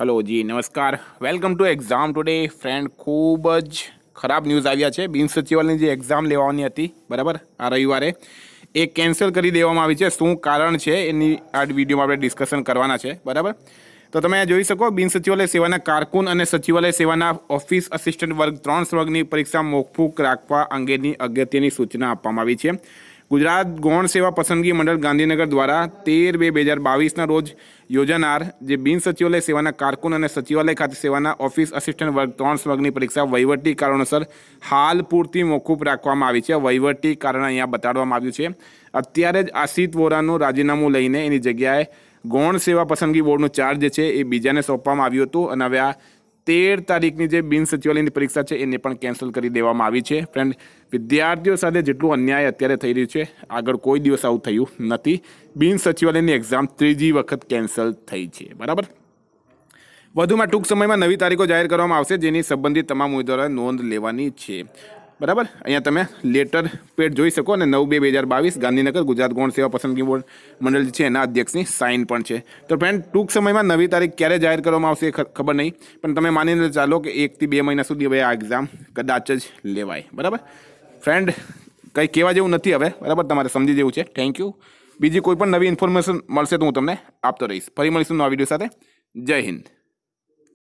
hello ji નમસ્કાર welcome to exam today friend ખૂબ જ ખરાબ ન્યૂઝ આવ્યા છે બિન સચિવાલયની જે એક્ઝામ લેવાની હતી બરાબર આ રવિવારે એ કેન્સલ કરી દેવામાં આવી છે શું કારણ છે એની આ વિડીયોમાં આપણે ડિસ્કશન કરવાના છે બરાબર તો તમે જોઈ શકો બિન સચિવાલય સેવાના કારકુન અને સચિવાલય સેવાના ઓફિસ અસિસ્ટન્ટ વર્ગ ત્રણ વર્ગની પરીક્ષા મોકફૂક રાખવા અંગેની અગત્યની સૂચના આપવામાં આવી છે ગુજરાત ગૌણ સેવા પસંદગી મંડળ ગાંધીનગર દ્વારા તેર બે બે હજાર બાવીસના રોજ યોજાનાર જે બિન સચિવાલય સેવાના કારકુન અને સચિવાલય ખાતે સેવાના ઓફિસ અસિસ્ટન્ટ વર્ગ ત્રણ વર્ગની પરીક્ષા વહીવટી કારણોસર હાલ પૂરતી મોકૂફ રાખવામાં આવી છે વહીવટી કારણ અહીંયા બતાડવામાં આવ્યું છે અત્યારે જ આશિત વોરાનું રાજીનામું લઈને એની જગ્યાએ ગૌણ સેવા પસંદગી બોર્ડનું ચાર્જ છે એ બીજાને સોંપવામાં આવ્યું હતું અને હવે આ તેર તારીખની જે બિન સચિવાલયની પરીક્ષા છે એને પણ કેન્સલ કરી દેવામાં આવી છે ફ્રેન્ડ વિદ્યાર્થીઓ સાથે જેટલું અન્યાય અત્યારે થઈ રહ્યું છે આગળ કોઈ દિવસ આવું થયું નથી બિન સચિવાલયની એક્ઝામ ત્રીજી વખત કેન્સલ થઈ છે બરાબર વધુમાં ટૂંક સમયમાં નવી તારીખો જાહેર કરવામાં આવશે જેની સંબંધિત તમામ ઉમેદવારોએ નોંધ લેવાની છે બરાબર અહીંયા તમે લેટર પેડ જોઈ શકો અને નવ બે બે હજાર બાવીસ ગાંધીનગર ગુજરાત ગૌણ સેવા પસંદગી બોર્ડ મંડળ છે એના અધ્યક્ષની સાઇન પણ છે તો ફ્રેન્ડ ટૂંક સમયમાં નવી તારીખ ક્યારે જાહેર કરવામાં આવશે ખબર નહીં પણ તમે માનીને ચાલો કે એકથી બે મહિના સુધી હવે આ એક્ઝામ કદાચ જ લેવાય બરાબર ફ્રેન્ડ કંઈ કહેવા જેવું નથી હવે બરાબર તમારે સમજી જેવું છે થેન્ક યુ બીજી કોઈ પણ નવી ઇન્ફોર્મેશન મળશે તો હું તમને આપતો રહીશ ફરી મળીશું નવા વિડીયો સાથે જય હિન્દ